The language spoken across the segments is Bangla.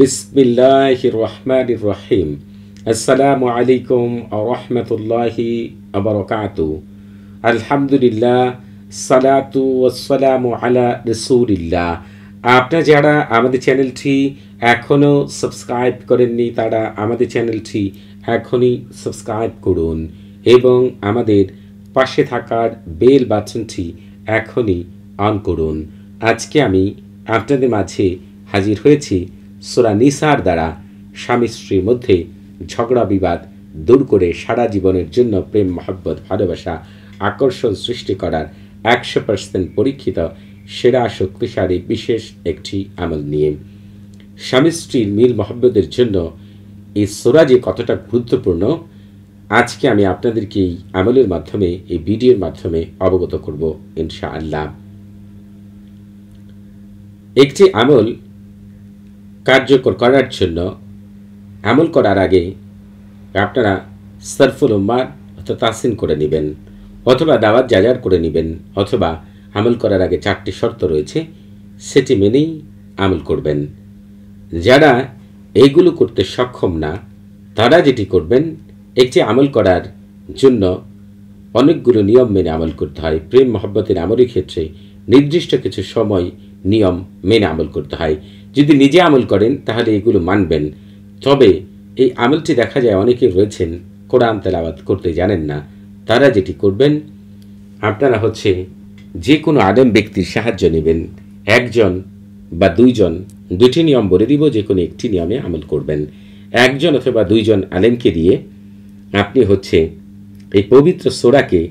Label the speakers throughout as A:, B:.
A: বিসমিল্লাহ রহমান রহিম আসসালামু আলাইকুম আরহামতুল্লাহি আবরকাত আলহামদুলিল্লাহ সালাতু ওয়াসালামু আলা রসুলিল্লাহ আপনার যারা আমাদের চ্যানেলটি এখনও সাবস্ক্রাইব করেননি তারা আমাদের চ্যানেলটি এখনই সাবস্ক্রাইব করুন এবং আমাদের পাশে থাকার বেল বাটনটি এখনই অন করুন আজকে আমি আপনাদের মাঝে হাজির হয়েছি সুরা নিসার দ্বারা স্বামী স্ত্রীর মধ্যে ঝগড়া বিবাদ দূর করে সারা জীবনের জন্য প্রেম মহব্বত ভালোবাসা আকর্ষণ সৃষ্টি করার একশো পার্সেন্ট পরীক্ষিত সেরা শক্তিশালী বিশেষ একটি আমল নিয়ে স্বামী স্ত্রীর মিল মহব্বতের জন্য এই সোরা যে কতটা গুরুত্বপূর্ণ আজকে আমি আপনাদেরকে এই আমলের মাধ্যমে এই ভিডিওর মাধ্যমে অবগত করব ইনশা আল্লাহ একটি আমল কার্যকর করার জন্য আমল করার আগে আপনারা সরফুল উম্মার অর্থাৎ তাসিন করে নেবেন অথবা দাওয়াত জাজার করে নেবেন অথবা আমল করার আগে চারটি শর্ত রয়েছে সেটি মেনেই আমল করবেন যারা এইগুলো করতে সক্ষম না তারা যেটি করবেন একটি আমল করার জন্য অনেকগুলো নিয়ম মেনে আমল করতে হয় প্রেম মহব্বতের আমলের ক্ষেত্রে নির্দিষ্ট কিছু সময় নিয়ম মেনে আমল করতে হয় যদি নিজে আমল করেন তাহলে এগুলো মানবেন তবে এই আমলটি দেখা যায় অনেকে রয়েছেন কোরআন তেলাবাদ করতে জানেন না তারা যেটি করবেন আপনারা হচ্ছে যে কোনো আদম ব্যক্তির সাহায্য নেবেন একজন বা দুইজন দুটি নিয়ম বলে দিব যে কোনো একটি নিয়মে আমল করবেন একজন অথবা দুইজন আলেমকে দিয়ে আপনি হচ্ছে এই পবিত্র সোডাকে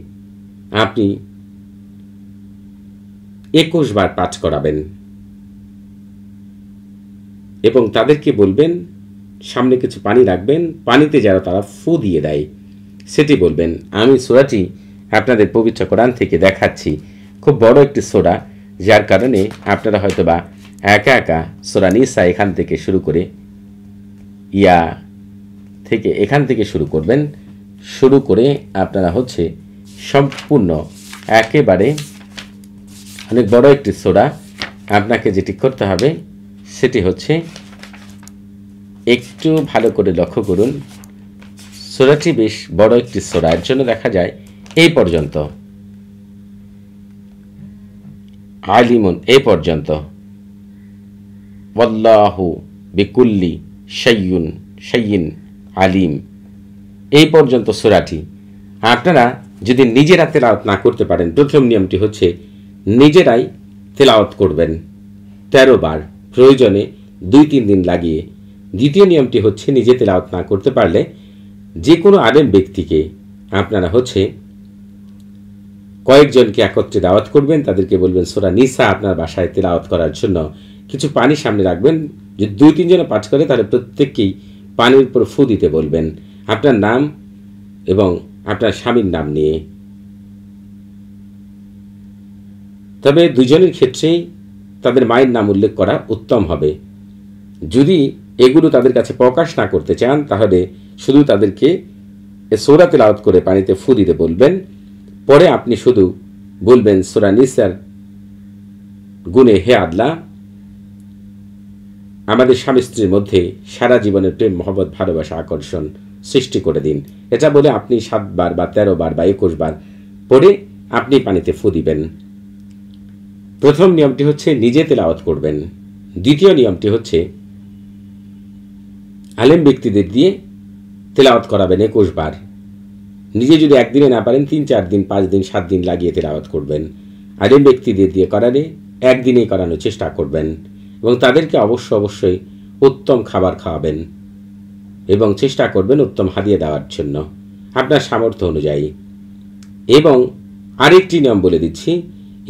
A: আপনি একুশ বার পাঠ করাবেন এবং তাদেরকে বলবেন সামনে কিছু পানি রাখবেন পানিতে যারা তারা ফু দিয়ে দেয় সেটি বলবেন আমি সোরাটি আপনাদের পবিত্র কোরআন থেকে দেখাচ্ছি খুব বড় একটি সোরা যার কারণে আপনারা হয়তো বা একা একা সোরা নিসা এখান থেকে শুরু করে ইয়া থেকে এখান থেকে শুরু করবেন শুরু করে আপনারা হচ্ছে সম্পূর্ণ একেবারে অনেক বড় একটি সোরা আপনাকে যেটি করতে হবে সেটি হচ্ছে একটু ভালো করে লক্ষ্য করুন সোরাটি বেশ বড় একটি সোরা এর জন্য দেখা যায় এই পর্যন্ত আলিমুন এ পর্যন্ত ওয়াল্লাহু বিকুল্লি শাইয়ুন শাইয়িন আলিম এই পর্যন্ত সোরাটি আপনারা যদি নিজেরা তেলাওয়াত না করতে পারেন প্রথম নিয়মটি হচ্ছে নিজেরাই তেলাওয়াত করবেন তেরো বার প্রয়োজনে দুই তিন দিন লাগিয়ে দ্বিতীয় নিয়মটি হচ্ছে নিজে তেলাওয়াত না করতে পারলে যে কোনো আলেম ব্যক্তিকে আপনারা হচ্ছে কয়েকজনকে একত্রে দাওয়াত করবেন তাদেরকে বলবেন সোরা নিসা আপনার বাসায় তেলাওয়াত করার জন্য কিছু পানি সামনে রাখবেন যদি দুই তিনজনে পাঠ করে তাহলে প্রত্যেককেই পানির উপর ফু দিতে বলবেন আপনার নাম এবং আপনার স্বামীর নাম নিয়ে তবে দুজনের ক্ষেত্রেই তাদের মায়ের নাম উল্লেখ করা উত্তম হবে যদি এগুলো তাদের কাছে প্রকাশ না করতে চান তাহলে শুধু তাদেরকে সোরা তেলাওত করে পানিতে ফু দিতে বলবেন পরে আপনি শুধু বলবেন সোরা নিসার গুনে হে আদলা আমাদের স্বামী স্ত্রীর মধ্যে সারা জীবনের প্রেম মহব্বত ভালোবাসা আকর্ষণ সৃষ্টি করে দিন এটা বলে আপনি সাতবার বা তেরো বার বা একুশ বার পরে আপনি পানিতে ফু দিবেন প্রথম নিয়মটি হচ্ছে নিজে তেলাওয়াত করবেন দ্বিতীয় নিয়মটি হচ্ছে আলেম ব্যক্তিদের দিয়ে তেলাওয়াত করাবেন একুশ বার নিজে যদি একদিনে না পারেন তিন চার দিন পাঁচ দিন সাত দিন লাগিয়ে তেলাওয়াত করবেন আলেম ব্যক্তিদের দিয়ে করালে একদিনে করানোর চেষ্টা করবেন এবং তাদেরকে অবশ্য অবশ্যই উত্তম খাবার খাওয়াবেন এবং চেষ্টা করবেন উত্তম হাদিয়ে দেওয়ার জন্য আপনার সামর্থ্য অনুযায়ী এবং আরেকটি নিয়ম বলে দিচ্ছি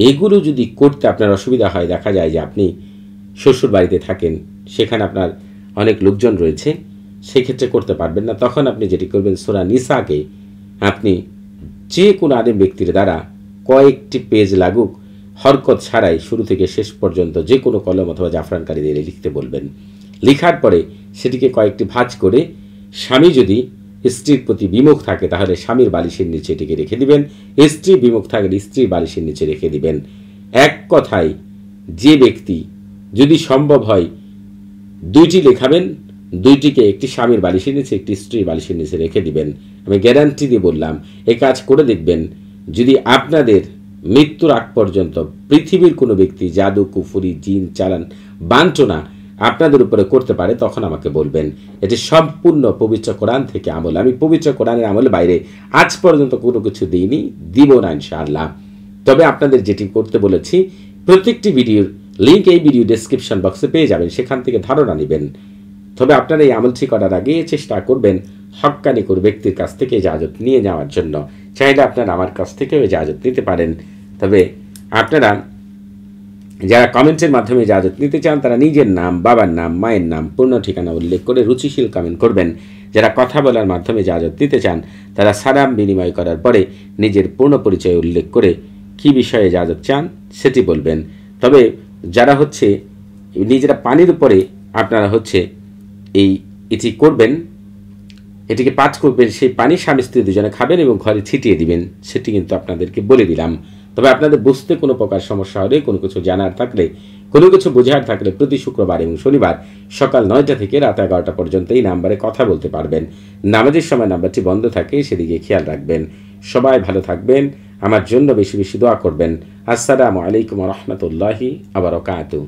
A: এগুলো যদি করতে আপনার অসুবিধা হয় দেখা যায় যে আপনি শ্বশুর বাড়িতে থাকেন সেখানে আপনার অনেক লোকজন রয়েছে সেক্ষেত্রে করতে পারবেন না তখন আপনি যেটি করবেন সোরা নিসাকে আপনি যে কোনো আদিম ব্যক্তির দ্বারা কয়েকটি পেজ লাগুক হরকত ছাড়াই শুরু থেকে শেষ পর্যন্ত যে কোনো কলম অথবা জাফরানকারী দিয়ে লিখতে বলবেন লিখার পরে সেটিকে কয়েকটি ভাঁজ করে স্বামী যদি স্ত্রীর প্রতি বিমুখ থাকে তাহলে স্বামীর বালিশের নিচে এটিকে রেখে দিবেন স্ত্রী বিমুখ থাকলে স্ত্রীর বালিশের নিচে রেখে দিবেন এক কথায় যে ব্যক্তি যদি সম্ভব হয় দুইটি লেখাবেন দুইটিকে একটি স্বামীর বালিশের নিচে একটি স্ত্রীর বালিশের নিচে রেখে দিবেন আমি গ্যারান্টি দিয়ে বললাম এ কাজ করে দেখবেন যদি আপনাদের মৃত্যুর আগ পর্যন্ত পৃথিবীর কোনো ব্যক্তি জাদু কুফুরি জিন চালান বাঞ্চনা আপনাদের উপরে করতে পারে তখন আমাকে বলবেন এটি সম্পূর্ণ পবিত্র কোরআন থেকে আমল আমি পবিত্র কোরআনের আমলে বাইরে আজ পর্যন্ত কোনো কিছু দিইনি দিব না ইনশাআল্লাহ তবে আপনাদের যেটি করতে বলেছি প্রত্যেকটি ভিডিওর লিঙ্ক এই ভিডিও ডেসক্রিপশন বক্সে পেয়ে যাবেন সেখান থেকে ধারণা নেবেন তবে আপনারা এই আমলটি করার আগে চেষ্টা করবেন হকানি করে ব্যক্তির কাছ থেকে ইজাজত নিয়ে যাওয়ার জন্য চাইলে আপনারা আমার কাছ থেকেও ইজাজত নিতে পারেন তবে আপনারা যারা কমেন্টসের মাধ্যমে ইজাজত নিতে চান তারা নিজের নাম বাবার নাম মায়ের নাম পূর্ণ ঠিকানা উল্লেখ করে রুচিশীল কমেন্ট করবেন যারা কথা বলার মাধ্যমে ইজাজত নিতে চান তারা সারাম বিনিময় করার পরে নিজের পূর্ণ পরিচয় উল্লেখ করে কি বিষয়ে ইজাজত চান সেটি বলবেন তবে যারা হচ্ছে নিজেরা পানির উপরে আপনারা হচ্ছে এই এটি করবেন এটিকে পাঠ করবেন সেই পানি স্বামী স্ত্রী দুজনে খাবেন এবং ঘরে ছিটিয়ে দিবেন সেটি কিন্তু আপনাদেরকে বলে দিলাম তবে আপনাদের বুঝতে কোনো প্রকার সমস্যা হলে কোনো কিছু জানার থাকলে কোনো কিছু বোঝার থাকলে প্রতি শুক্রবার এবং শনিবার সকাল নয়টা থেকে রাত এগারোটা পর্যন্ত এই নাম্বারে কথা বলতে পারবেন নামাজের সময় নাম্বারটি বন্ধ থাকে সেদিকে খেয়াল রাখবেন সবাই ভালো থাকবেন আমার জন্য বেশি বেশি দোয়া করবেন আসসালামু আলাইকুম রহমতুল্লাহি আবার কাতু